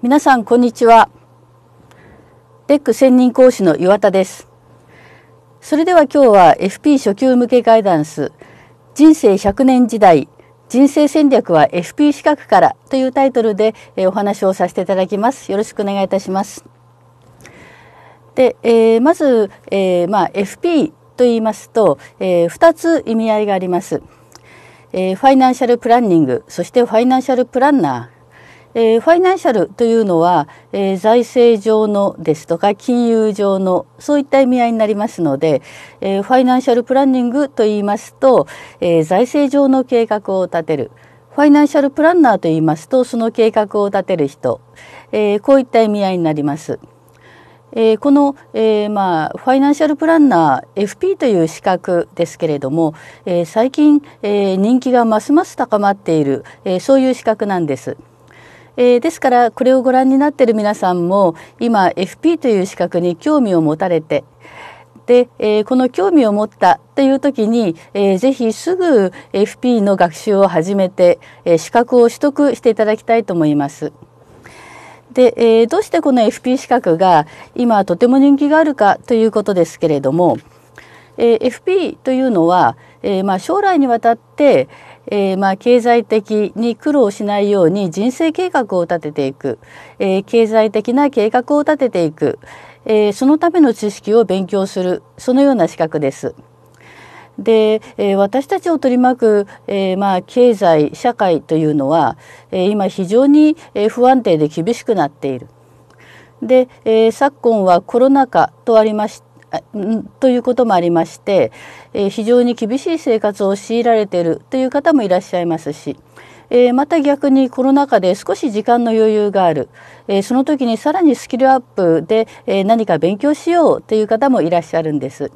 皆さんこんにちはレック専任講師の岩田ですそれでは今日は FP 初級向けガイダンス人生100年時代人生戦略は FP 資格からというタイトルでお話をさせていただきますよろしくお願いいたしますで、えー、まず、えー、まあ FP と言いますと、えー、2つ意味合いがあります、えファイナンシャルプランニングそしてファイナンシャルプランナーえー、ファイナンシャルというのは、えー、財政上のですとか金融上のそういった意味合いになりますので、えー、ファイナンシャルプランニングと言いますと、え財政上の計画を立てるファイナンシャルプランナーと言いますとその計画を立てる人、えこういった意味合いになります。えー、この、えー、まあ、ファイナンシャルプランナー FP という資格ですけれども、えー、最近、え人気がますます高まっている、えそういう資格なんです。えー、ですからこれをご覧になっている皆さんも今 FP という資格に興味を持たれてで、えー、この興味を持ったという時に、えー、ぜひすぐ FP の学習を始めて、えー、資格を取得していただきたいと思います。で、えー、どうしてこの FP 資格が今とても人気があるかということですけれども、えー、FP というのは、えー、まあ、将来にわたって、えー、まあ、経済的に苦労しないように人生計画を立てていく、え経済的な計画を立てていく、えそのための知識を勉強するそのような資格です。で、え私たちを取り巻く、えまあ、経済社会というのは、え今非常に不安定で厳しくなっている。で、え昨今はコロナ禍とありましてということもありまして、え非常に厳しい生活を強いられているという方もいらっしゃいますし、えまた逆にコロナ禍で少し時間の余裕がある、えその時にさらにスキルアップで、え何か勉強しようという方もいらっしゃるんです。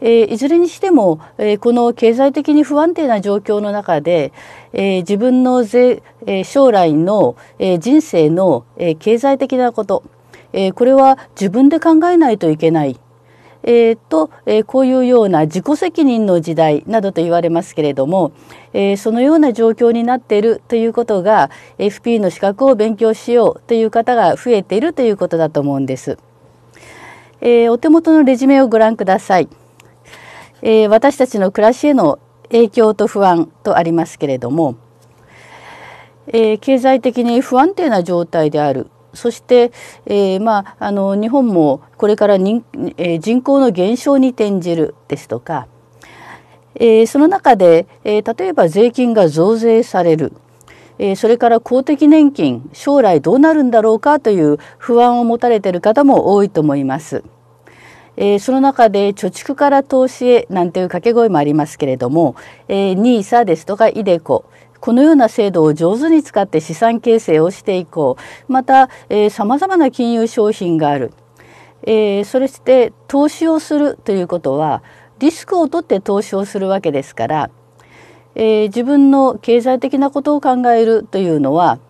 えいずれにしても、えこの経済的に不安定な状況の中で、え自分のぜ、え将来の、え人生の、え経済的なこと、えこれは自分で考えないといけないえーとえー、こういうような自己責任の時代などと言われますけれども、えー、そのような状況になっているということが FP の資格を勉強しようという方が増えているということだと思うんです。えー、お手元のレジュメをご覧ください。えー、私たちの暮らしへの影響と不安とありますけれども、えー、経済的に不安定な状態であるそして、えー、まあ、あの日本もこれから人,、えー、人口の減少に転じるですとか、えー、その中で、えー、例えば税金が増税される、えー、それから公的年金将来どうなるんだろうかという不安を持たれている方も多いと思います。えー、その中で貯蓄から投資へなんていう掛け声もありますけれども、えー、NISA ですとか iDeCo、このような制度を上手に使って資産形成をしていこうまたさまざまな金融商品がある、えー、そして投資をするということはリスクを取って投資をするわけですから、えー、自分の経済的なことを考えるというのは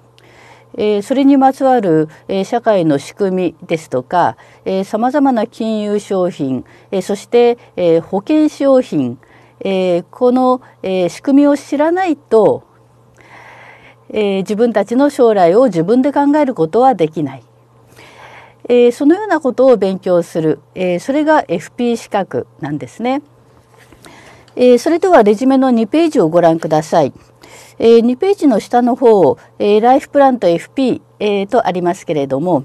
えそれにまつわる、え社会の仕組みですとかさまざまな金融商品、えそして、え保険商品、えこの、え仕組みを知らないとえー、自分たちの将来を自分で考えることはできない、えー、そのようなことを勉強する、えー、それが FP 資格なんですね。えー、それではレジュメの2ページをご覧ください。えー、2ページの下の方、えー、ライフプランと FP、えー、とありますけれども、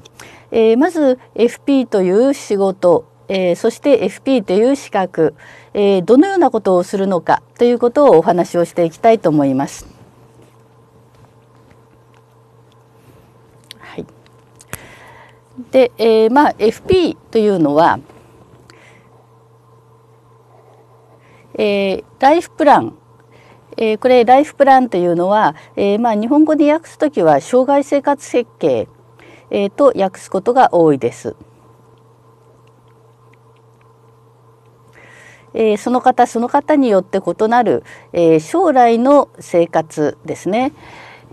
えー、まず FP という仕事、えー、そして FP という資格、えー、どのようなことをするのかということをお話をしていきたいと思います。で、えー、まあ FP というのは、えー、ライフプラン、えー、これライフプランというのは、えー、まあ日本語で訳すときは障害生活設計、えー、と訳すことが多いです。えー、その方その方によって異なる、えー、将来の生活ですね。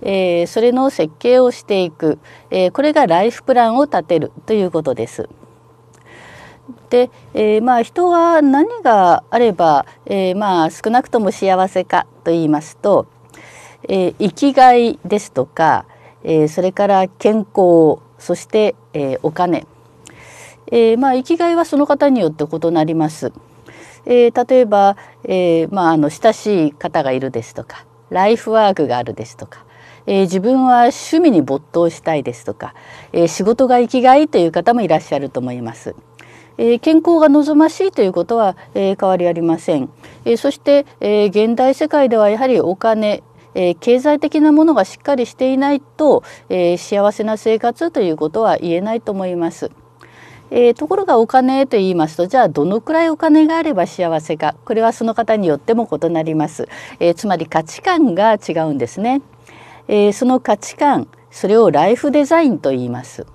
えー、それの設計をしていく、えー、これがライフプランを立てるということです。で、えー、まあ人は何があれば、えー、まあ少なくとも幸せかと言いますと、えー、生きがいですとか、えー、それから健康そして、えー、お金、えー、まあ生きがいはその方によって異なります。えー、例えば、えーまあ、あの親しい方がいるですとかライフワークがあるですとかえー、自分は趣味に没頭したいですとか、えー、仕事が生きがいという方もいらっしゃると思います。え健康が望ましいということは、え変わりありません、えそして、え現代世界ではやはりお金、え経済的なものがしっかりしていないと、え幸せな生活ということは言えないと思います。えところがお金と言いますとじゃあどのくらいお金があれば幸せかこれはその方によっても異なります、えつまり価値観が違うんですね。えー、その価値観それをライフデザインと言います。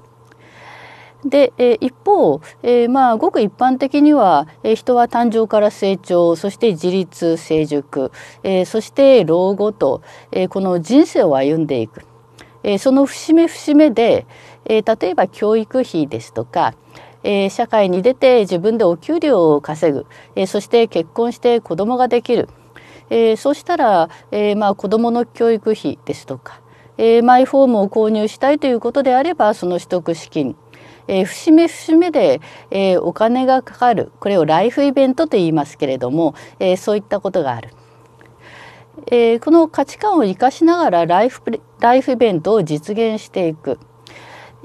で、えー、一方、えー、まあごく一般的には、えー、人は誕生から成長そして自立成熟、えー、そして老後と、えー、この人生を歩んでいく、えー、その節目節目で、えー、例えば教育費ですとか、えー、社会に出て自分でお給料を稼ぐ、えー、そして結婚して子供ができる。えー、そうしたら、えー、まあ、子どもの教育費ですとか、えー、マイホームを購入したいということであればその取得資金えー、節目節目で、えー、お金がかかるこれをライフイベントと言いますけれども、えー、そういったことがある、えこの価値観を生かしながらライフライフイベントを実現していく、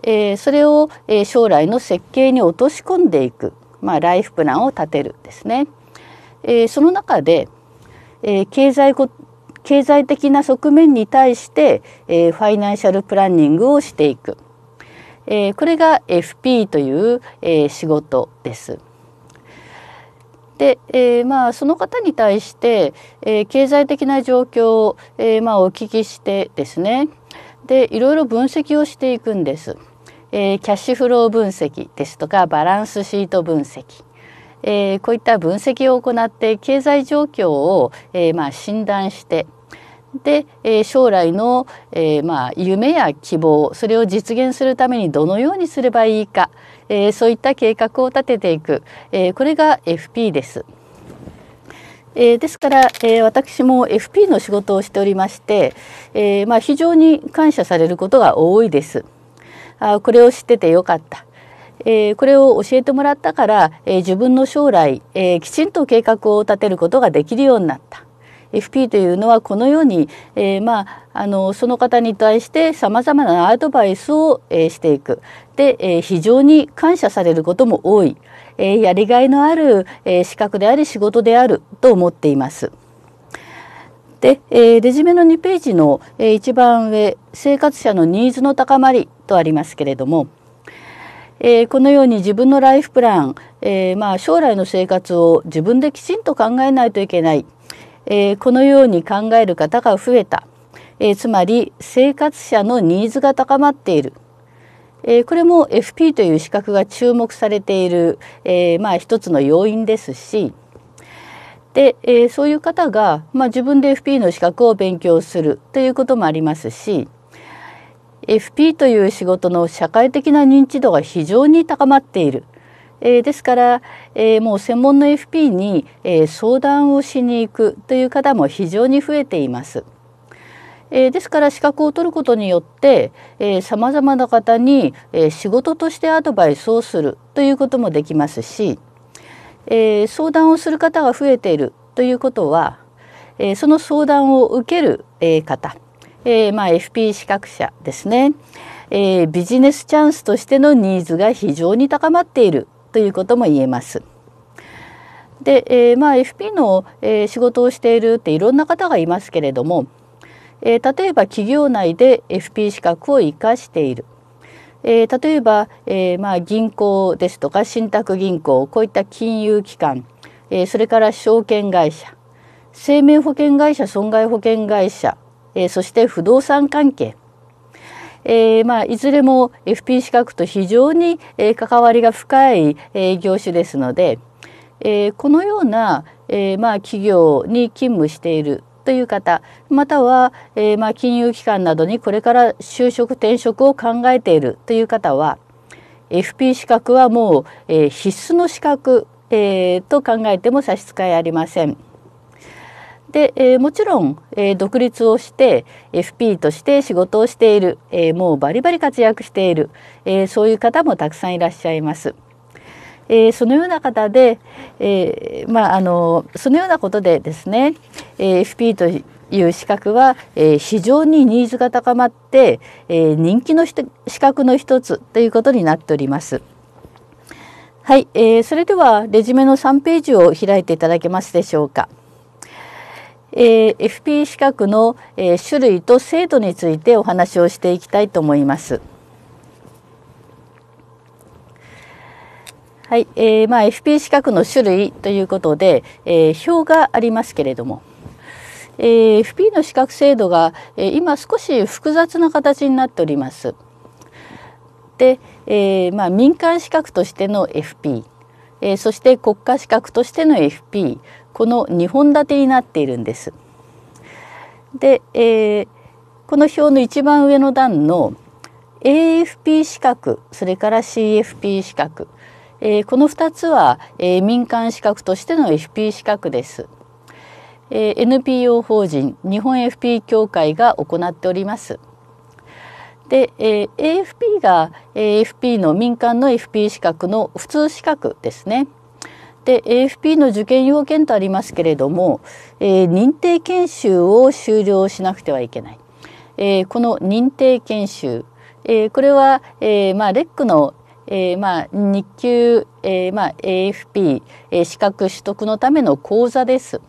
えそれを、え将来の設計に落とし込んでいく、まあ、ライフプランを立てるですね、えその中で、えー、経済こ経済的な側面に対して、えー、ファイナンシャルプランニングをしていく、えー、これが FP という、えー、仕事です。で、えー、まあその方に対して、えー、経済的な状況を、えー、まあお聞きしてですねでいろいろ分析をしていくんです、えキャッシュフロー分析ですとかバランスシート分析えー、こういった分析を行って経済状況を、えー、まあ、診断してで、えー、将来の、えまあ、夢や希望それを実現するためにどのようにすればいいか、えそういった計画を立てていく、えこれが FP です。えー、ですから、えー、私も FP の仕事をしておりまして、えー、まあ、非常に感謝されることが多いです。あこれを知っててよかったえー、これを教えてもらったから、えー、自分の将来、えー、きちんと計画を立てることができるようになった。FP というのはこのように、えー、まああのその方に対してさまざまなアドバイスを、えー、していくで、えー、非常に感謝されることも多い、えー、やりがいのある、えー、資格であり仕事であると思っています。で、えー、レジュメの2ページの、えー、一番上「生活者のニーズの高まり」とありますけれどもえー、このように自分のライフプラン、えー、まあ、将来の生活を自分できちんと考えないといけない、えー、このように考える方が増えた、えつまり生活者のニーズが高まっている、えこれも FP という資格が注目されている、えまあ、一つの要因ですしで、えそういう方が、まあ、自分で FP の資格を勉強するということもありますし FP という仕事の社会的な認知度が非常に高まっている。えー、ですから、えー、もう専門の FP に、えー、相談をしに行くという方も非常に増えています。えー、ですから資格を取ることによってさまざまな方に、えー、仕事としてアドバイスをするということもできますし、えー、相談をする方が増えているということは、えー、その相談を受ける、えー、方えー、まあ FP 資格者ですね、えー、ビジネスチャンスとしてのニーズが非常に高まっているということも言えます。で、えー、まあ FP の、えー、仕事をしているっていろんな方がいますけれども、えー、例えば企業内で FP 資格を生かしている。えー、例えば、えーまあ、銀行ですとか信託銀行こういった金融機関、えー、それから証券会社生命保険会社損害保険会社えー、そして不動産関係、えーまあ、いずれも FP 資格と非常に、えー、関わりが深い、えー、業種ですので、えー、このような、えーまあ、企業に勤務しているという方または、えーまあ、金融機関などにこれから就職転職を考えているという方は FP 資格はもう、えー、必須の資格、えー、と考えても差し支えありません。で、えー、もちろん、えー、独立をして FP として仕事をしている、えー、もうバリバリ活躍している、えそういう方もたくさんいらっしゃいます。えそのような方で、えまあ、あのそのようなことでですね、え FP という資格は、え非常にニーズが高まって、え人気の資格の一つということになっております。はい、えー、それではレジュメの3ページを開いていただけますでしょうか。えー、FP 資格の、えー、種類と制度についてお話をしていきたいと思います。はい、えー、まあ FP 資格の種類ということで、えー、表がありますけれども、えー、FP の資格制度が、えー、今少し複雑な形になっております。で、えー、まあ民間資格としての FP、えー、そして国家資格としての FP、この2本立てになっているんです。で、えー、この表の一番上の段の AFP 資格それから CFP 資格、えー、この2つは、えー、民間資格としての FP 資格です。えー、NPO 法人日本 FP 協会が行っております。で、えー、AFP がえ AFP の民間の FP 資格の普通資格ですね。で AFP の受験要件とありますけれども、えー、認定研修を修了しなくてはいけない、えー、この認定研修、えー、これは、えーまあ、レックの、えーまあ、日給、えーまあ、AFP、えー、資格取得のための講座です。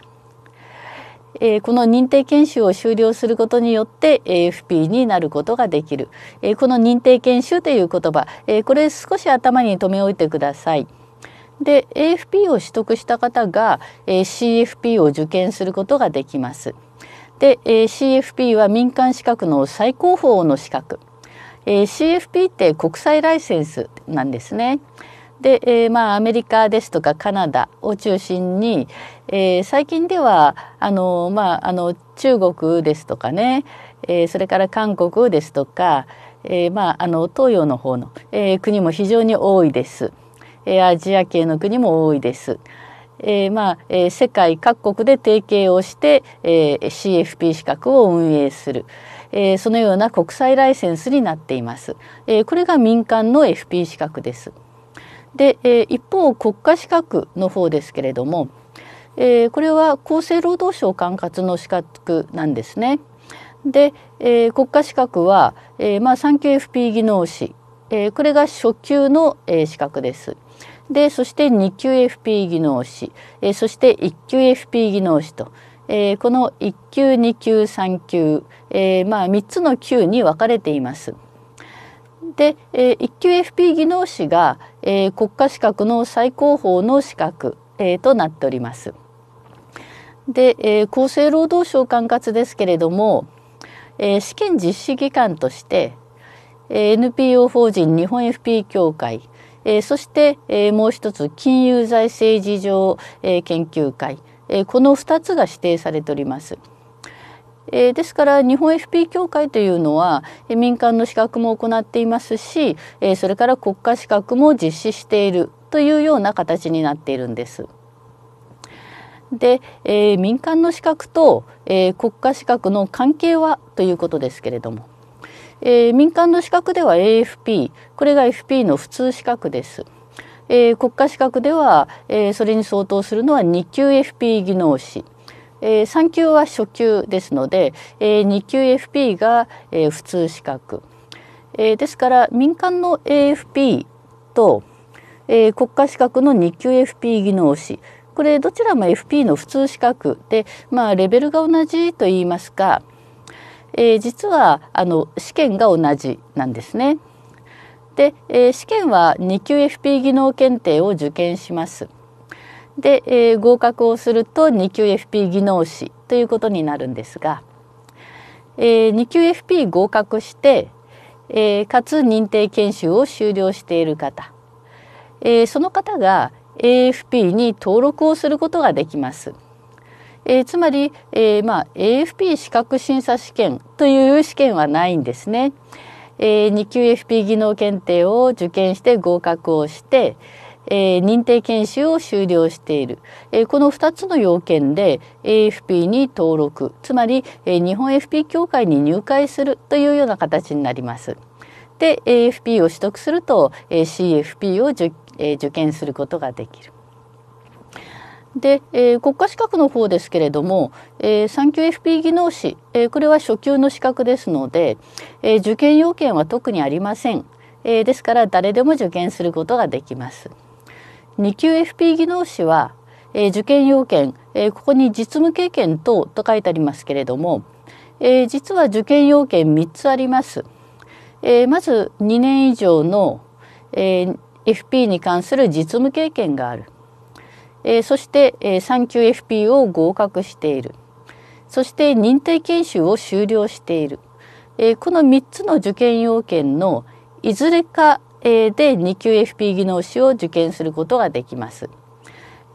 えー、この認定研修を修了することによって AFP になることができる、えー、この認定研修という言葉、えー、これ少し頭に留め置いてください。で AFP を取得した方が、えー、CFP を受験することができます。で、えー、CFP は民間資格の最高峰の資格、えー、CFP って国際ライセンスなんですね。で、えー、まあアメリカですとかカナダを中心に、えー、最近ではあのまああの中国ですとかね、えー、それから韓国ですとか、えー、まああの東洋の方の、えー、国も非常に多いです。えアジア系の国も多いです。えー、まあ、えー、世界各国で提携をして、えー、CFP 資格を運営する、えー、そのような国際ライセンスになっています。えー、これが民間の FP 資格です。で、えー、一方国家資格の方ですけれども、えー、これは厚生労働省管轄の資格なんですね。で、えー、国家資格は、えーまあ、産経 FP 技能士えー、これが初級の、えー、資格です。でそして2級 FP 技能士、えー、そして1級 FP 技能士と、えー、この1級2級3級、えー、まあ3つの級に分かれています。で、えー、1級 FP 技能士が、えー、国家資格の最高峰の資格、えー、となっております。で、えー、厚生労働省管轄ですけれども、えー、試験実施機関として NPO 法人日本 FP 協会そして、もう一つ金融財政事情、研究会、この二つが指定されております。えですから日本 FP 協会というのは、え民間の資格も行っていますし、えそれから国家資格も実施しているというような形になっているんです。で、え民間の資格と、え国家資格の関係はということですけれども、えー、民間の資格では AFP これが FP の普通資格です。えー、国家資格では、えー、それに相当するのは2級 FP 技能士、えー、3級は初級ですので、えー、2級 FP が、えー、普通資格、えー、ですから民間の AFP と、えー、国家資格の2級 FP 技能士これどちらも FP の普通資格で、まあ、レベルが同じといいますか、えー、実はあの試験が同じなんですね。で、えー、試験は2級 FP 技能検定を受験します。で、えー、合格をすると2級 FP 技能士ということになるんですが、えー、2級 FP 合格して、えー、かつ認定研修を修了している方、えー、その方が AFP に登録をすることができます。えー、つまり、えーまあ、AFP 資格審査試験という試験はないんですね。えー、2級 f p 技能検定を受験して合格をして、えー、認定研修を修了している、えー、この2つの要件で AFP に登録つまり、えー、日本 f p 協会に入会するというような形になります。で AFP を取得すると、えー、CFP を受,、えー、受験することができる。で、えー、国家資格の方ですけれども、えー、産休 FP 技能士、えー、これは初級の資格ですので、えー、受験要件は特にありません、えー、ですから誰でも受験することができます2級 FP 技能士は、えー、受験要件、えー、ここに実務経験等と書いてありますけれども、えー、実は受験要件3つあります、えー、まず2年以上の、えー、FP に関する実務経験があるえー、そして、えー、3級 FP を合格しているそして認定研修を終了している、えー、この3つの受験要件のいずれか、えー、で2級 FP 技能士を受験することができます。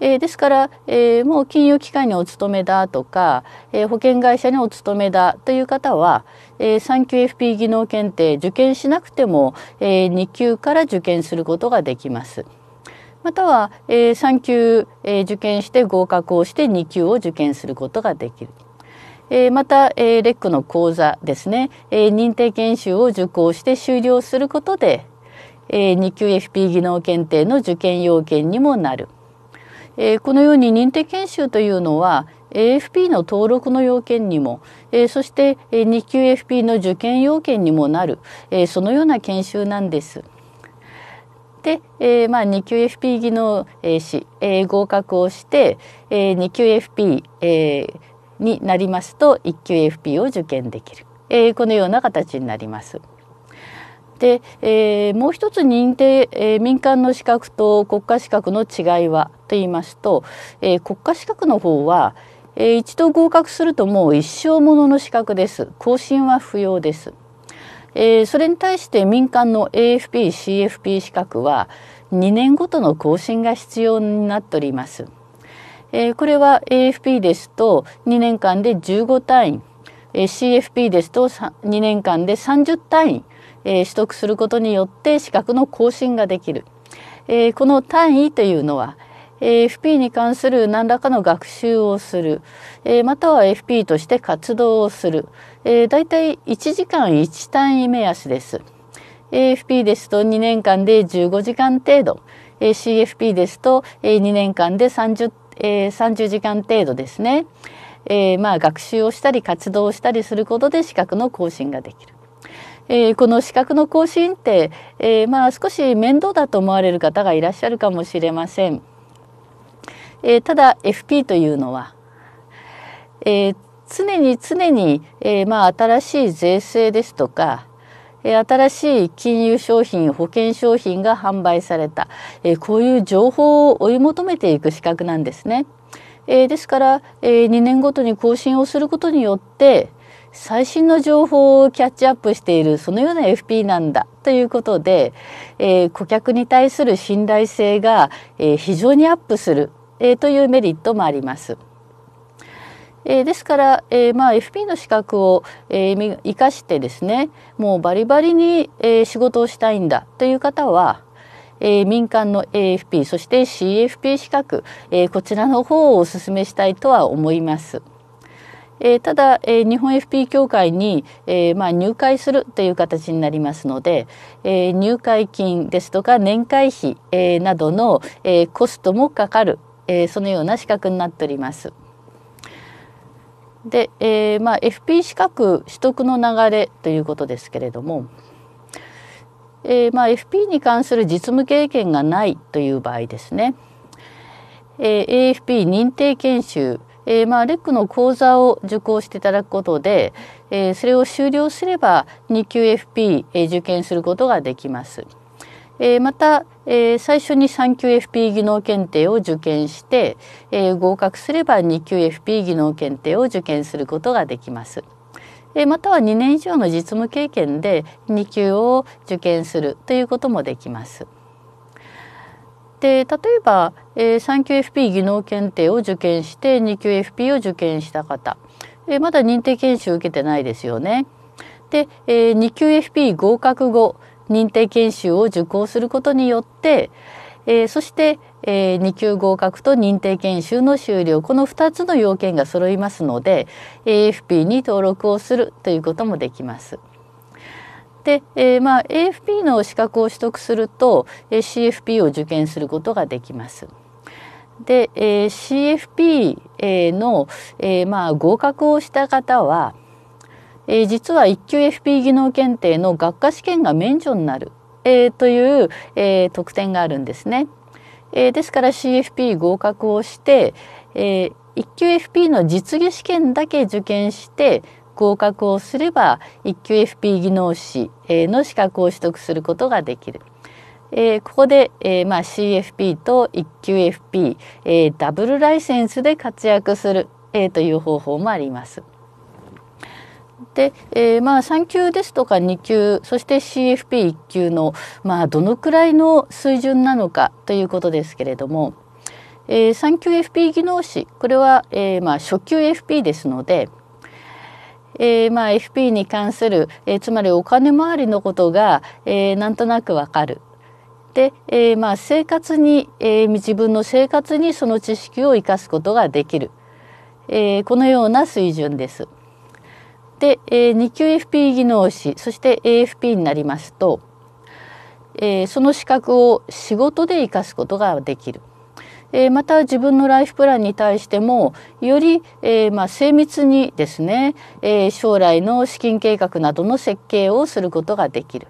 えー、ですから、えー、もう金融機関にお勤めだとか、えー、保険会社にお勤めだという方は、えー、3級 FP 技能検定受験しなくても、えー、2級から受験することができます。または、えー、3級、えー、受験して合格をして2級を受験することができる。えー、また、えー、レックの講座ですね、えー、認定研修を受講して終了することで、えー、2級 FP 技能検定の受験要件にもなる。えー、このように認定研修というのは AFP の登録の要件にも、えー、そして2級 FP の受験要件にもなる、えー、そのような研修なんです。で、えー、まあ、2級 FP 技能、え士、えー、合格をして、えー、2級 FP、えー、になりますと1級 FP を受験できる、えー、このような形になります。で、えー、もう一つ認定、えー、民間の資格と国家資格の違いはと言いますと、えー、国家資格の方は、えー、一度合格するともう一生ものの資格です更新は不要です。えー、それに対して民間の AFP、CFP 資格は2年ごとの更新が必要になっております。えー、これは AFP ですと2年間で15単位、えー、CFP ですと2年間で30単位、えー、取得することによって資格の更新ができる。えー、この単位というのは FP に関する何らかの学習をする、えー、または FP として活動をする、えー、だいたい1時間1単位目安です。AFP ですと2年間で15時間程度、えー、CFP ですと、え2年間で 30, えー、30時間程度ですね。えー、まあ学習をしたり活動をしたりすることで資格の更新ができる。えー、この資格の更新って、えー、まあ少し面倒だと思われる方がいらっしゃるかもしれません。えー、ただ FP というのは、えー、常に常に、えー、まあ新しい税制ですとか、えー、新しい金融商品保険商品が販売された、えー、こういう情報を追い求めていく資格なんですね。えー、ですから、えー、2年ごとに更新をすることによって最新の情報をキャッチアップしているそのような FP なんだということで、えー、顧客に対する信頼性が、えー、非常にアップする、えー、というメリットもあります。えー、ですから、えー、まあ FP の資格を、えー、生かしてですねもうバリバリに、えー、仕事をしたいんだという方は、えー、民間の AFP そして CFP 資格、えー、こちらの方をお勧めしたいとは思います。えー、ただ、えー、日本 FP 協会に、えーまあ、入会するという形になりますので、えー、入会金ですとか年会費、えー、などの、えー、コストもかかる、えー、そのような資格になっております。で、えーまあ、FP 資格取得の流れということですけれども、えーまあ、FP に関する実務経験がないという場合ですね、えー、AFP 認定研修、えーまあ、レックの講座を受講していただくことで、えー、それを終了すれば2級 FP、えー、受験することができます。えー、また、えー、最初に3級 FP 技能検定を受験して、えー、合格すれば2級 FP 技能検定を受験することができます。えまたは2年以上の実務経験で2級を受験するということもできます。で例えば、えー、3級 FP 技能検定を受験して2級 FP を受験した方、えー、まだ認定研修受けてないですよね。で、えー、2級 FP 合格後認定研修を受講することによって、えー、そして、えー、2級合格と認定研修の修了この2つの要件が揃いますので AFP に登録をするということもできます。で、えー、まあ、AFP の資格を取得すると、えー、CFP を受験することができます。で、えー、CFP の、えまあ、合格をした方は、えー、実は一級 FP 技能検定の学科試験が免除になる、えー、という、えー、特典があるんですね。えー、ですから CFP 合格をして、えー、1級 FP の実技試験だけ受験して合格をすれば一級 FP 技能士の資格を取得することができる。えー、ここで、えーまあ、CFP と一級 FP、えー、ダブルライセンスで活躍する、えー、という方法もあります。で、えー、まあ3級ですとか2級そして CFP1 級の、まあ、どのくらいの水準なのかということですけれども、えー、3級 FP 技能士これは、えー、まあ初級 FP ですので、えー、まあ FP に関する、えー、つまりお金回りのことが、えー、なんとなくわかる。で、えー、まあ生活に、えー、自分の生活にその知識を生かすことができる、えー、このような水準です。で、えー、2級 f p 技能士そして AFP になりますと、えー、その資格を仕事で生かすことができる。えー、また自分のライフプランに対してもより、えー、まあ、精密にですね、え将来の資金計画などの設計をすることができる。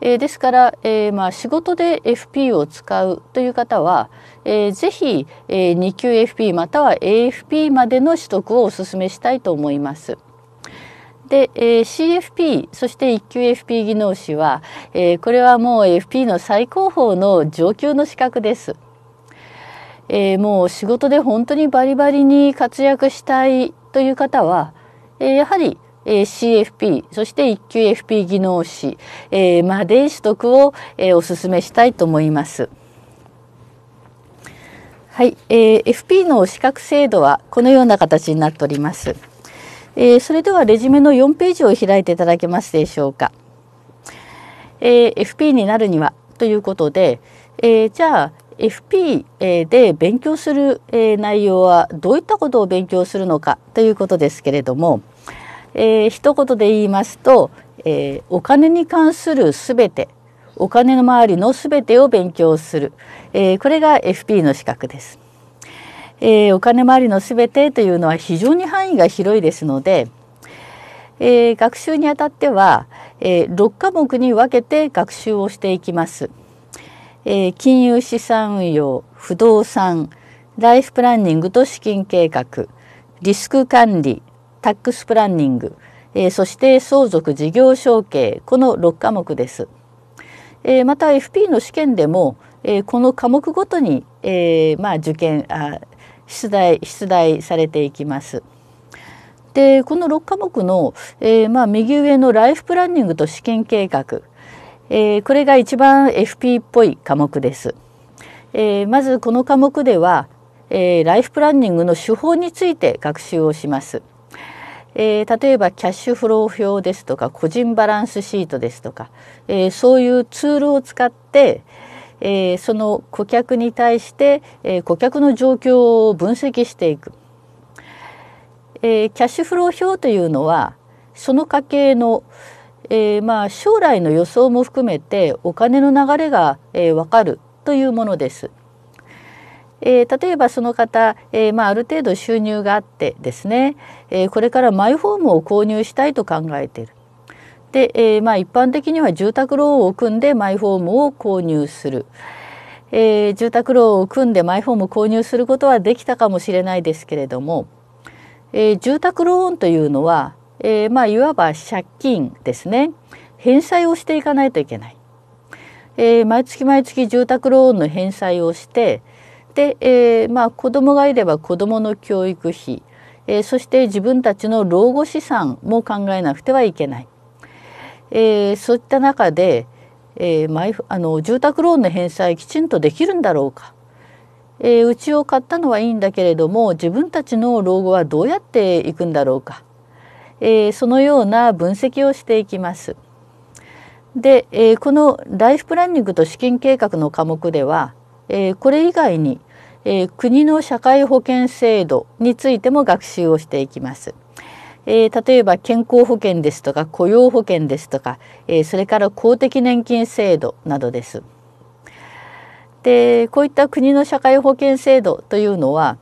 えですから、えまあ、仕事で FP を使うという方は、えー、ぜひ、え2級 FP または AFP までの取得をお勧めしたいと思います。で、えー、CFP そして一級 FP 技能士は、えー、これはもう FP の最高峰の上級の資格です。えー、もう仕事で本当にバリバリに活躍したいという方は、えー、やはり、えー、CFP そして一級 FP 技能士、えー、まで取得を、えー、お勧めしたいと思います。はい、えー、FP の資格制度はこのような形になっております。えー、それではレジュメの4ページを開いていただけますでしょうか。えー、FP になるにはということで、えー、じゃあ FP で勉強する内容はどういったことを勉強するのかということですけれども、えー、一言で言いますと、えー、お金に関するすべてお金の周りのすべてを勉強する、えー、これが FP の資格です。えー、お金回りのすべてというのは非常に範囲が広いですので、えー、学習にあたっては、えー、6科目に分けて学習をしていきます。えー、金融資産運用不動産ライフプランニングと資金計画リスク管理タックスプランニング、えー、そして相続事業承継この6科目です。えー、また FP の試験でも、えー、この科目ごとに、えーまあ、受験あ出題出題されていきます。でこの6科目の、えー、まあ、右上のライフプランニングと試験計画、えー、これが一番 FP っぽい科目です。えー、まずこの科目では、えライフプランニングの手法について学習をします。えー、例えばキャッシュフロー表ですとか個人バランスシートですとか、えー、そういうツールを使って、えー、その顧客に対して、えー、顧客の状況を分析していく、えー、キャッシュフロー表というのはその家計の、えー、まあ、将来の予想も含めてお金の流れが、えー、分かるというものです。えー、例えばその方、えー、まあ、ある程度収入があってですね、えー、これからマイホームを購入したいと考えている。で、えー、まあ一般的には住宅ローンを組んでマイホームを購入する、えー、住宅ローンを組んでマイホームを購入することはできたかもしれないですけれども、えー、住宅ローンというのは、えー、まあいわば借金ですね返済をしていかないといけない、えー、毎月毎月住宅ローンの返済をしてで、えー、まあ子供がいれば子供の教育費、えー、そして自分たちの老後資産も考えなくてはいけないえー、そういった中で、えー、毎あの住宅ローンの返済きちんとできるんだろうかえー、家を買ったのはいいんだけれども自分たちの老後はどうやっていくんだろうか、えー、そのような分析をしていきます。で、えー、このライフプランニングと資金計画の科目では、えー、これ以外に、えー、国の社会保険制度についても学習をしていきます。えー、例えば健康保険ですとか雇用保険ですとか、えー、それから公的年金制度などです。でこういった国の社会保険制度というのは、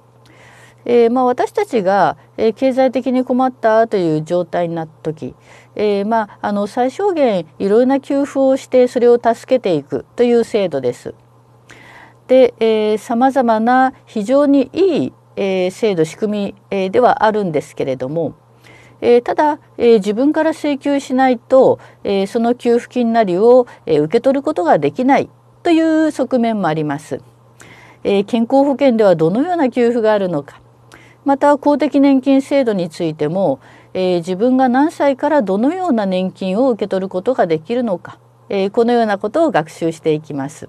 えーまあ、私たちが、えー、経済的に困ったという状態になった時、えーまあ、あの最小限いろいろな給付をしてそれを助けていくという制度です。でさまざまな非常にいい、えー、制度仕組み、えー、ではあるんですけれどもえー、ただ、えー、自分から請求しないと、えー、その給付金なりを、え受け取ることができないという側面もあります、え健康保険ではどのような給付があるのかまた公的年金制度についても、え自分が何歳からどのような年金を受け取ることができるのか、えこのようなことを学習していきます。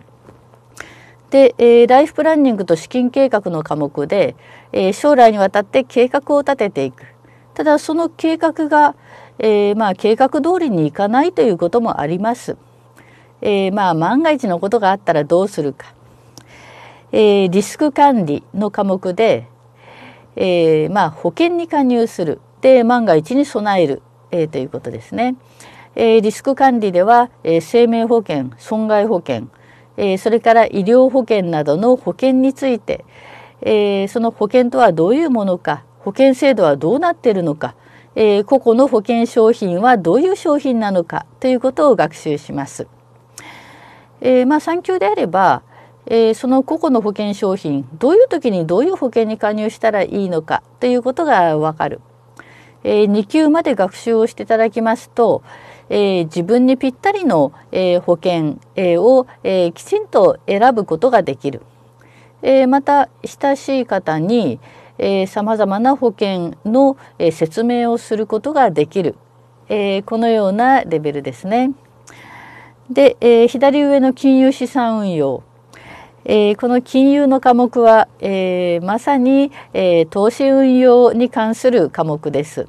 で、えー、ライフプランニングと資金計画の科目で、えー、将来にわたって計画を立てていくただその計画が、えー、まあ計画通りにいかないということもあります。えー、まあ万が一のことがあったらどうするか、えー、リスク管理の科目で、えー、まあ保険に加入するで万が一に備える、えー、ということですね。えー、リスク管理では、えー、生命保険損害保険、えー、それから医療保険などの保険について、えー、その保険とはどういうものか保険制度はどうなっているのか、えー、個々の保険商品はどういう商品なのかということを学習します。えー、まあ、産休であれば、えー、その個々の保険商品どういう時にどういう保険に加入したらいいのかということがわかる。え2級まで学習をしていただきますと、え自分にぴったりの、え保険、えを、えきちんと選ぶことができる。えまた親しい方に、さまざまな保険の説明をすることができる、えー、このようなレベルですね。で、えー、左上の金融資産運用、えー、この金融の科目は、えまさに、え投資運用に関する科目です。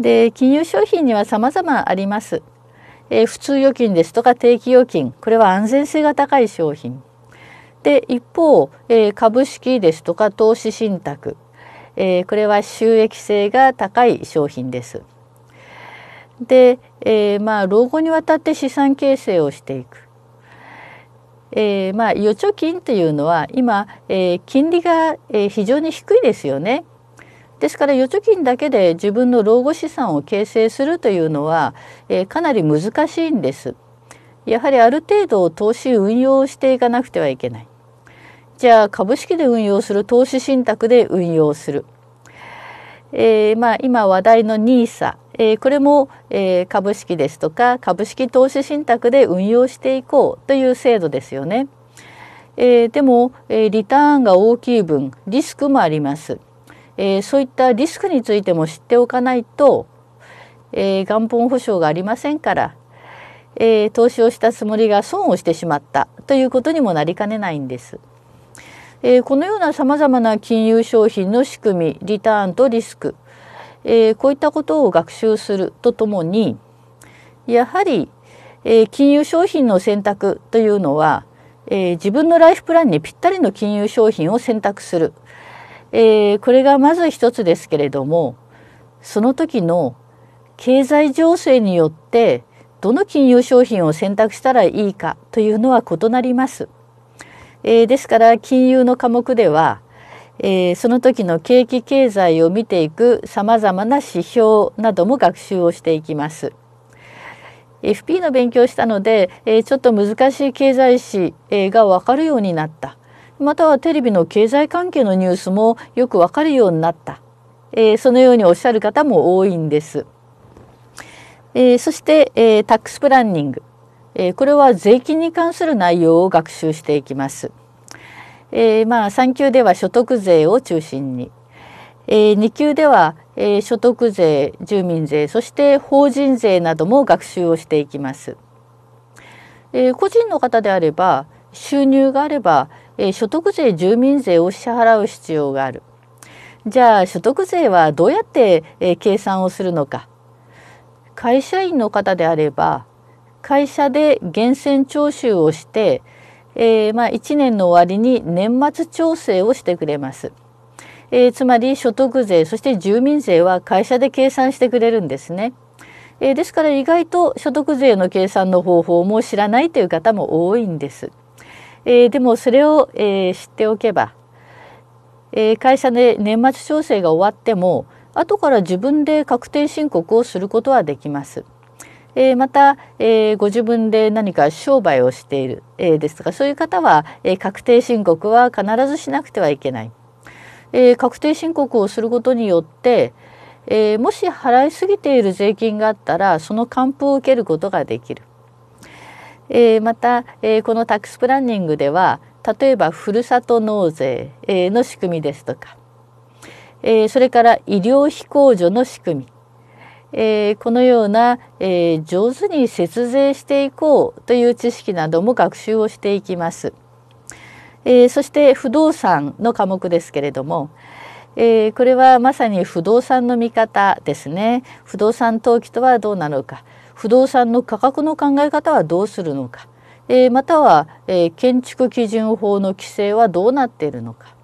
で金融商品には様々あります。え普通預金ですとか定期預金これは安全性が高い商品で一方、えー、株式ですとか投資信託、えー、これは収益性が高い商品です。で、えー、まあ老後にわたって資産形成をしていく。えー、まあ預貯金というのは今、えー、金利が、え非常に低いですよね。ですから預貯金だけで自分の老後資産を形成するというのは、えー、かなり難しいんです。やはりある程度投資運用していかなくてはいけない。じゃあ株式で運用する投資信託で運用する、えー、まあ、今話題の NISA、えー、これも、えー、株式ですとか株式投資信託で運用していこうという制度ですよね。えー、でも、えリターンが大きい分リスクもあります、えそういったリスクについても知っておかないと、え元本保証がありませんから、え投資をしたつもりが損をしてしまったということにもなりかねないんです。えー、このようなさまざまな金融商品の仕組みリターンとリスク、えー、こういったことを学習するとともにやはり、えー、金融商品の選択というのは、え自分のライフプランにぴったりの金融商品を選択する、えこれがまず一つですけれどもその時の経済情勢によってどの金融商品を選択したらいいかというのは異なります。えー、ですから金融の科目では、えー、その時の景気経済を見ていくさまざまな指標なども学習をしていきます。FP の勉強したので、えー、ちょっと難しい経済史、えー、が分かるようになったまたはテレビの経済関係のニュースもよく分かるようになった、えー、そのようにおっしゃる方も多いんです。えー、そして、えー、タックスプランニングえこれは税金に関する内容を学習していきます。えー、まあ3級では所得税を中心に、えー、2級では、えー、所得税住民税そして法人税なども学習をしていきます。えー、個人の方であれば収入があれば、えー、所得税住民税を支払う必要がある。じゃあ所得税はどうやって、えー、計算をするのか会社員の方であれば会社で源泉徴収をして、えー、まあ、1年の終わりに年末調整をしてくれます。えー、つまり所得税そして住民税は会社で計算してくれるんですね。えー、ですから意外と所得税の計算の方法も知らないという方も多いんです。えー、でもそれを、えー、知っておけば、え会社で年末調整が終わっても後から自分で確定申告をすることはできます。えー、また、えー、ご自分で何か商売をしている、えー、ですとかそういう方は、え確定申告は必ずしなくてはいけない。え確定申告をすることによって、えもし払いすぎている税金があったらその還付を受けることができる。えまた、えこのタックスプランニングでは例えばふるさと納税、えの仕組みですとか、えそれから医療費控除の仕組みえー、このような、えー、上手に節税していこうという知識なども学習をしていきます。えー、そして不動産の科目ですけれども、えこれはまさに不動産の見方ですね。不動産登記とはどうなのか、不動産の価格の考え方はどうするのか、えまたは、え建築基準法の規制はどうなっているのか。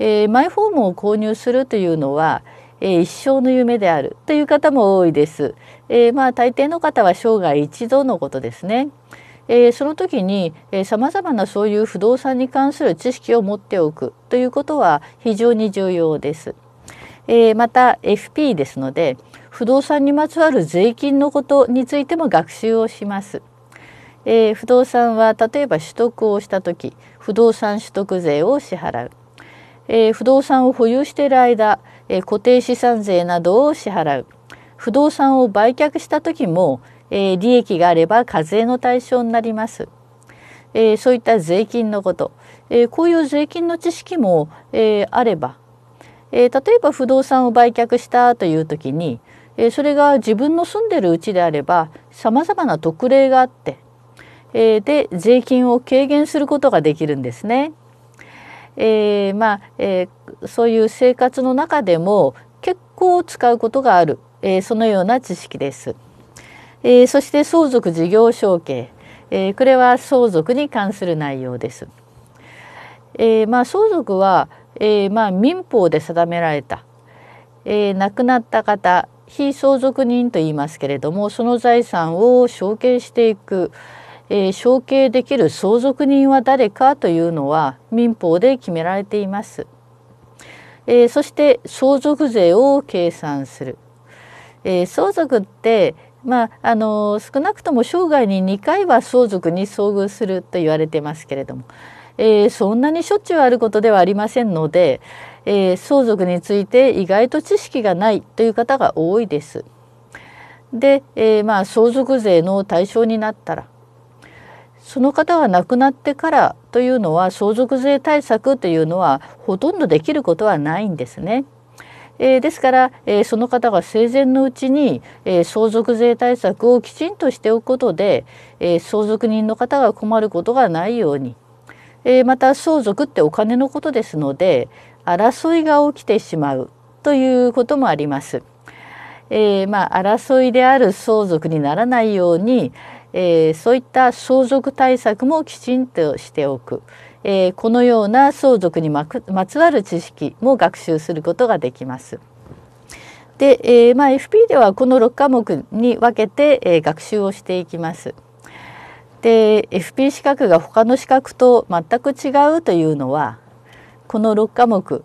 えマイホームを購入するというのは、えー、一生の夢であるという方も多いです。えー、まあ大抵の方は生涯一度のことですね。えー、その時にさまざまなそういう不動産に関する知識を持っておくということは非常に重要です。えー、また FP ですので不動産にまつわる税金のことについても学習をします。えー、不動産は例えば取得をした時不動産取得税を支払う、えー、不動産を保有している間え固定資産税などを支払う不動産を売却した時も、え利益があれば課税の対象になります、えそういった税金のこと、えこういう税金の知識も、えあれば、え例えば不動産を売却したという時に、えそれが自分の住んでるうちであればさまざまな特例があって、えで税金を軽減することができるんですね。えー、まあ、えー、そういう生活の中でも結構使うことがある、えー、そのような知識です。えー、そして相続事業承継、えー、これは相続に関する内容です。えー、まあ相続は、えー、まあ民法で定められた、えー、亡くなった方非相続人と言いますけれどもその財産を承継していく、えー、承継できる相続人は誰かというのは民法で決められています。えー、そして相続税を計算する。えー、相続って、まあ、あの少なくとも生涯に2回は相続に遭遇すると言われてますけれども、えー、そんなにしょっちゅうあることではありませんので、えー、相続について意外と知識がないという方が多いです。で、えー、まあ相続税の対象になったらその方が亡くなってからというのは相続税対策というのはほとんどできることはないんですね。えー、ですから、えー、その方が生前のうちに、えー、相続税対策をきちんとしておくことで、え相続人の方が困ることがないように、えまた相続ってお金のことですので争いが起きてしまうということもあります。えまあ、争いである相続にならないように、えー、そういった相続対策もきちんとしておく、えー、このような相続にまつわる知識も学習することができます。で、えー、まあ、FP ではこの6科目に分けて、え学習をしていきます。で FP 資格が他の資格と全く違うというのはこの6科目、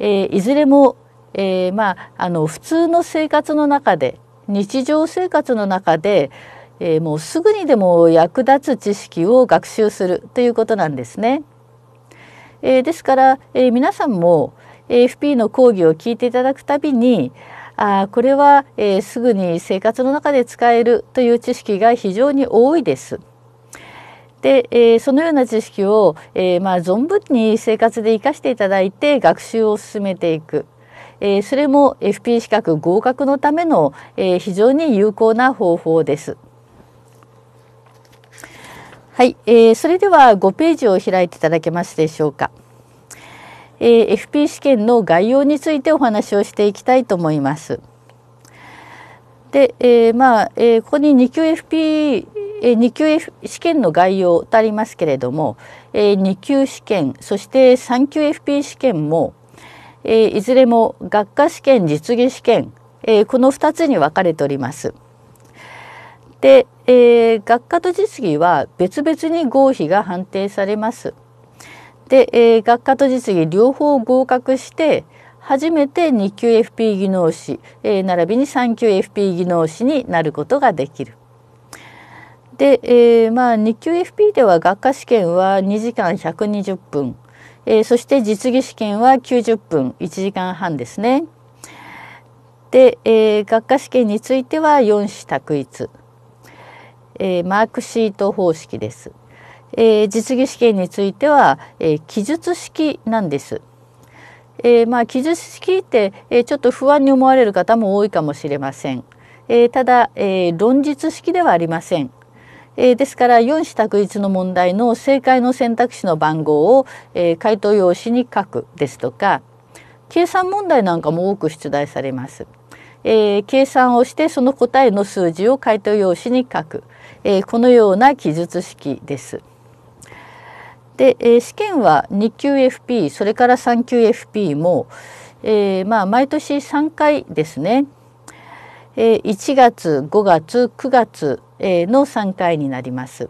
えいずれも、えまあ、あの普通の生活の中で日常生活の中でえー、もうすぐにでも役立つ知識を学習するということなんですね。えー、ですから、えー、皆さんも AFP の講義を聞いていただくたびにあこれは、えー、すぐに生活の中で使えるという知識が非常に多いです。で、えー、そのような知識を、えー、まあ、存分に生活で生かしていただいて学習を進めていく、えー、それも FP 資格合格のための、え非常に有効な方法です。はい、えー、それでは5ページを開いていただけますでしょうか、えー、FP 試験の概要についてお話をしていきたいと思いますで、えー、まあ、えー、ここに2級 FP 2級、F、試験の概要とありますけれども、えー、2級試験そして3級 FP 試験も、えー、いずれも学科試験実技試験、えー、この2つに分かれております。で、えー、学科と実技は別々に合否が判定されます。で、えー、学科と実技両方合格して初めて2級 FP 技能士、えー、並びに3級 FP 技能士になることができる。で、えー、まあ2級 FP では学科試験は2時間120分、えー、そして実技試験は90分1時間半ですね。で、えー、学科試験については4種択一。えー、マークシート方式です。えー、実技試験については、えー、記述式なんです。えー、まあ記述式って、えー、ちょっと不安に思われる方も多いかもしれません。えー、ただ、えー、論述式ではありません。えー、ですから4子択一の問題の正解の選択肢の番号を、えー、回答用紙に書くですとか計算問題なんかも多く出題されます。えー、計算をしてその答えの数字を回答用紙に書く、えー、このような記述式です。で、えー、試験は2級 FP それから3級 FP も、えー、まあ毎年3回ですね、えー、1月5月9月、えー、の3回になります。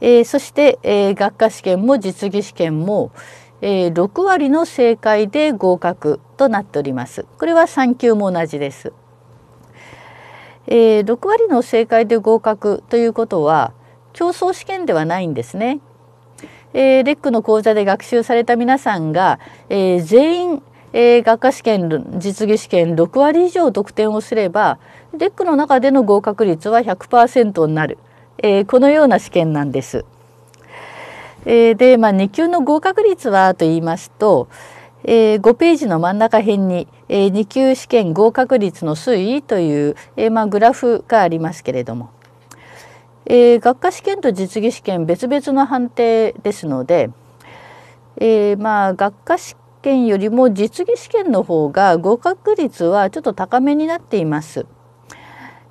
えー、そして、えー、学科試験も実技試験も、えー、6割の正解で合格となっております。これは3級も同じです。えー、6割の正解で合格ということは競争試験ではないんですね。えー、レックの講座で学習された皆さんが、えー、全員、えー、学科試験実技試験6割以上得点をすればレックの中での合格率は100%になる、えー、このような試験なんです。えー、で、まあ、2級の合格率はと言いますと、えー、5ページの真ん中辺に、えー、2級試験合格率の推移という、えーまあ、グラフがありますけれども、えー、学科試験と実技試験別々の判定ですので、えー、まあ学科試験よりも実技試験の方が合格率はちょっと高めになっています。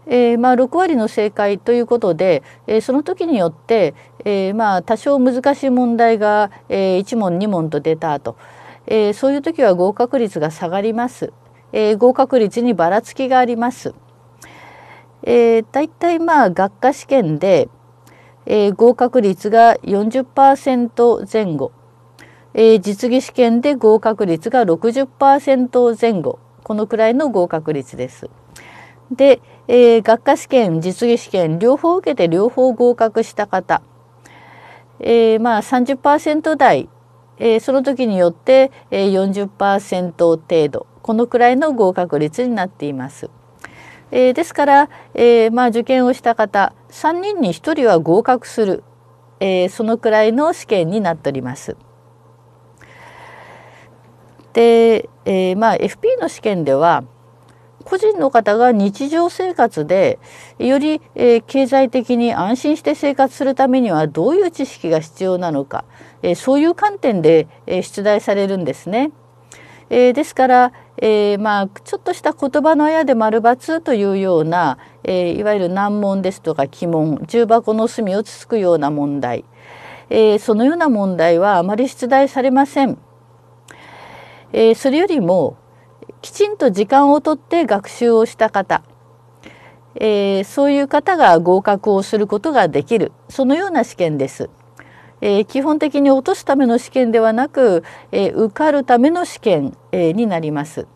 えー、まあ6割の正解ということで、えー、その時によって、えー、まあ多少難しい問題が、えー、1問2問と出たと。えー、そういう時は合格率が下がります、えー、合格率にばらつきがあります、えー、だいたいまあ学科試験で、えー、合格率が40%前後、えー、実技試験で合格率が60%前後このくらいの合格率です。で、えー、学科試験実技試験両方受けて両方合格した方、えー、まあ30%台えー、その時によって、えー、40%程度このくらいの合格率になっています。えー、ですから、えー、まあ、受験をした方3人に1人は合格する、えー、そのくらいの試験になっております。で、えまあ、FP の試験では個人の方が日常生活でより、え経済的に安心して生活するためにはどういう知識が必要なのか、えそういう観点で、え出題されるんですね。えですから、えー、まあちょっとした言葉のあやで丸×というような、えー、いわゆる難問ですとか鬼門重箱の隅をつつくような問題、えー、そのような問題はあまり出題されません。えそれよりもきちんと時間をとって学習をした方、えー、そういう方が合格をすることができるそのような試験です。えー、基本的に落とすための試験ではなく、えー、受かるための試験、えになります。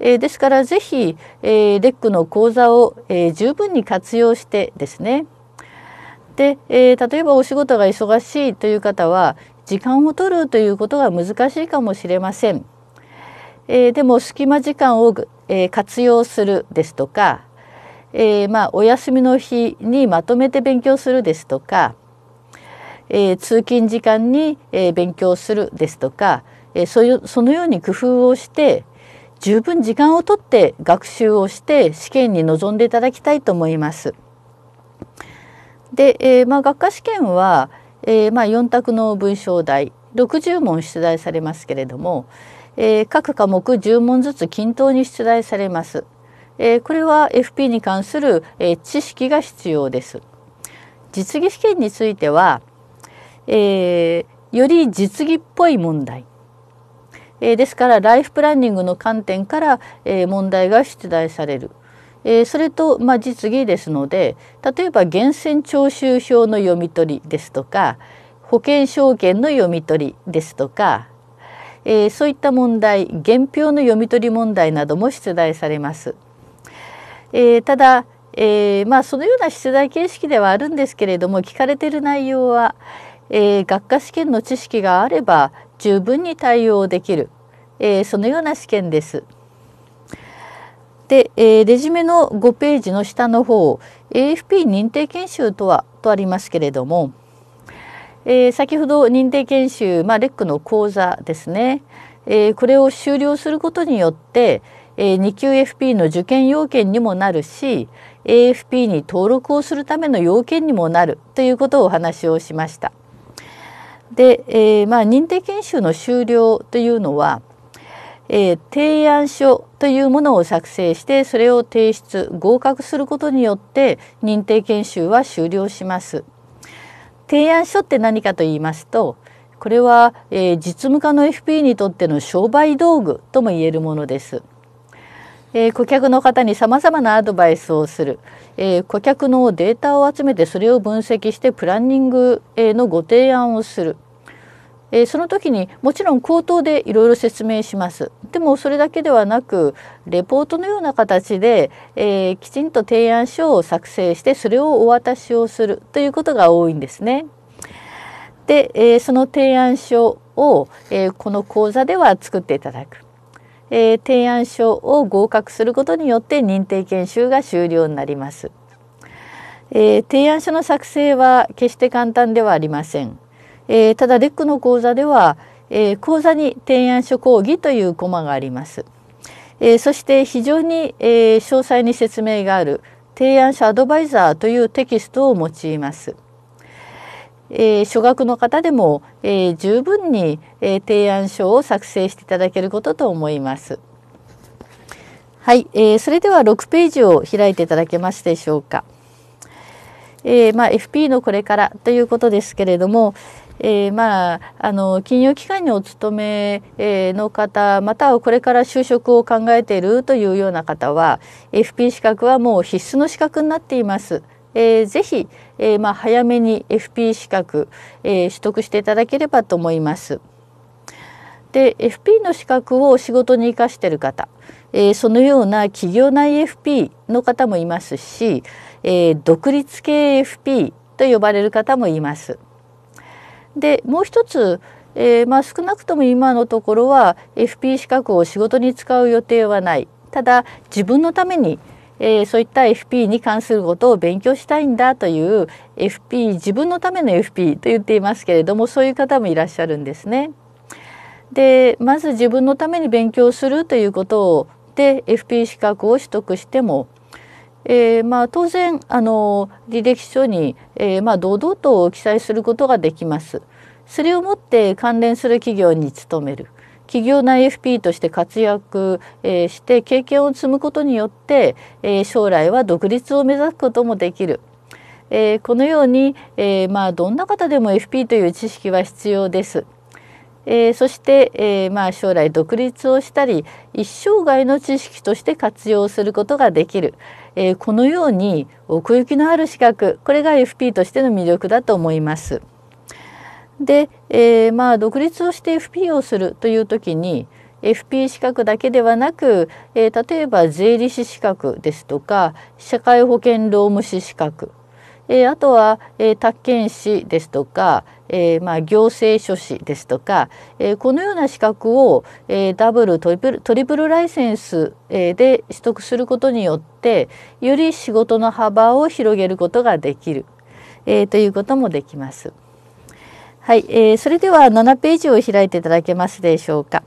えですから是非、えレックの講座を、え十分に活用してですねで、え例えばお仕事が忙しいという方は時間を取るということが難しいかもしれません。えー、でも隙間時間を、えー、活用するですとか、えー、まあ、お休みの日にまとめて勉強するですとか、え通勤時間に、え勉強するですとか、えそういうそのように工夫をして十分時間をとって学習をして試験に臨んでいただきたいと思います。で、えまあ、学科試験は、えまあ、4択の文章題60問出題されますけれども、えー、各科目10問ずつ均等に出題されます。えー、これは FP に関する、えー、知識が必要です。実技試験については、えより実技っぽい問題、えですからライフプランニングの観点から、え問題が出題される。えそれと、まあ、実技ですので例えば源泉徴収票の読み取りですとか保険証券の読み取りですとかえー、そういった問題原票の読み取り問題なども出題されます。えー、ただ、えー、まあ、そのような出題形式ではあるんですけれども聞かれている内容は、え学科試験の知識があれば十分に対応できる、えそのような試験です。で、えレジュメの5ページの下の方 AFP 認定研修とはとありますけれどもえー、先ほど認定研修、まあ、レックの講座ですね、えー、これを終了することによって、えー、2級 FP の受験要件にもなるし AFP に登録をするための要件にもなるということをお話をしました。で、えー、まあ、認定研修の終了というのは、えー、提案書というものを作成してそれを提出合格することによって認定研修は終了します。提案書って何かと言いますとこれは、えー、実務家の FP にとっての商売道具とも言えるものです。えー、顧客の方に様々なアドバイスをする、えー、顧客のデータを集めてそれを分析してプランニング、えのご提案をするえー、その時にもちろん口頭でいろいろ説明しますでもそれだけではなくレポートのような形で、えー、きちんと提案書を作成してそれをお渡しをするということが多いんですね。で、えー、その提案書を、えこの講座では作っていただく、え提案書を合格することによって認定研修が終了になります。え提案書の作成は決して簡単ではありません。えー、ただレックの講座では、えー、講座に提案書講義というコマがあります。えー、そして非常に、えー、詳細に説明がある提案書アドバイザーというテキストを用います。えー、初学の方でも、えー、十分に、えー、提案書を作成していただけることと思います。はい、えー、それでは6ページを開いていただけますでしょうか。えーまあ、FP のこれからということですけれども、えー、まあ、あの、金融機関にお勤めの方、またはこれから就職を考えているというような方は、FP 資格はもう必須の資格になっています。えー、ぜひ、えー、まあ、早めに FP 資格、えー、取得していただければと思います。で FP の資格を仕事に生かしている方、えー、そのような企業内 FP の方もいますし、えー、独立系 FP と呼ばれる方もいます。でもう一つ、えー、まあ、少なくとも今のところは FP 資格を仕事に使う予定はないただ自分のために、えー、そういった FP に関することを勉強したいんだという FP 自分のための FP と言っていますけれどもそういう方もいらっしゃるんですね。でまず自分のために勉強するということをで FP 資格を取得してもえー、まあ、当然あの履歴書に、えー、まあ、堂々と記載することができます。それをもって関連する企業に勤める企業内 FP として活躍、えー、して経験を積むことによって、え将来は独立を目指すこともできる。えこのように、えまあ、どんな方でも FP という知識は必要です。えー、そして、えー、まあ、将来独立をしたり一生涯の知識として活用することができる、えー、このように奥行きのある資格これが FP としての魅力だと思います。で、えー、まあ独立をして FP をするという時に FP 資格だけではなく、えー、例えば税理士資格ですとか社会保険労務士資格えー、あとは、えー、宅建士ですとか、えーまあ、行政書士ですとか、えー、このような資格を、えー、ダブルトリプルトリプルライセンス、えー、で取得することによってより仕事の幅を広げることができる、えー、ということもできます。はい、えー、それでは7ページを開いていただけますでしょうか。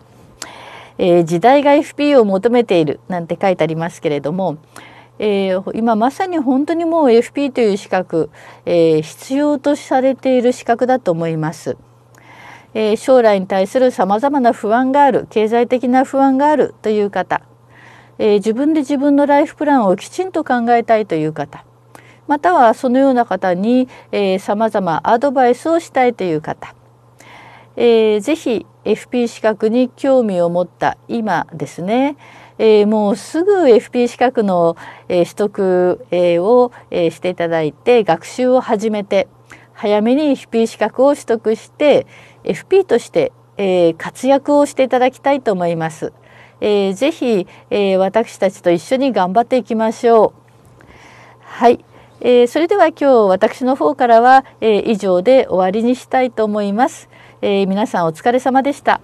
えー、時代が FP を求めているなんて書いてありますけれどもえー、今まさに本当にもう FP という資格、えー、必要とされている資格だと思います。えー、将来に対するさまざまな不安がある経済的な不安があるという方、え自分で自分のライフプランをきちんと考えたいという方またはそのような方にさまざまアドバイスをしたいという方、えー、ぜひ FP 資格に興味を持った今ですねえー、もうすぐ FP 資格の、えー、取得、えー、を、えー、していただいて学習を始めて早めに FP 資格を取得して FP として、えー、活躍をしていただきたいと思います。えー、ぜひ、えー、私たちと一緒に頑張っていきましょう。はい、えー、それでは今日私の方からは、えー、以上で終わりにしたいと思います。えー、皆さんお疲れ様でした。